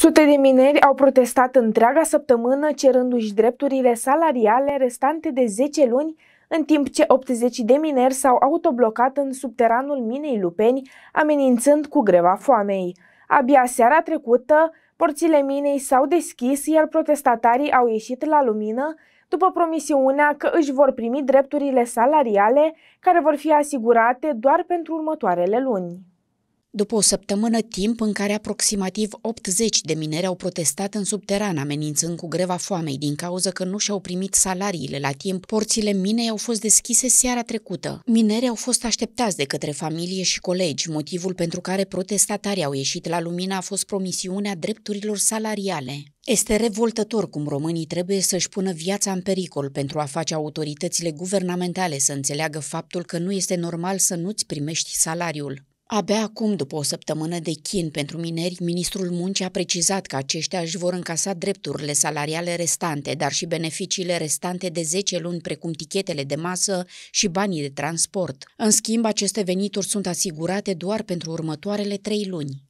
Sute de mineri au protestat întreaga săptămână cerându-și drepturile salariale restante de 10 luni, în timp ce 80 de mineri s-au autoblocat în subteranul minei Lupeni, amenințând cu greva foamei. Abia seara trecută, porțile minei s-au deschis, iar protestatarii au ieșit la lumină, după promisiunea că își vor primi drepturile salariale, care vor fi asigurate doar pentru următoarele luni. După o săptămână timp în care aproximativ 80 de mineri au protestat în subteran, amenințând cu greva foamei din cauza că nu și-au primit salariile la timp, porțile minei au fost deschise seara trecută. Minerii au fost așteptați de către familie și colegi, motivul pentru care protestatarii au ieșit la lumină a fost promisiunea drepturilor salariale. Este revoltător cum românii trebuie să-și pună viața în pericol pentru a face autoritățile guvernamentale să înțeleagă faptul că nu este normal să nu-ți primești salariul. Abia acum, după o săptămână de chin pentru mineri, ministrul muncii a precizat că aceștia își vor încasa drepturile salariale restante, dar și beneficiile restante de 10 luni, precum tichetele de masă și banii de transport. În schimb, aceste venituri sunt asigurate doar pentru următoarele 3 luni.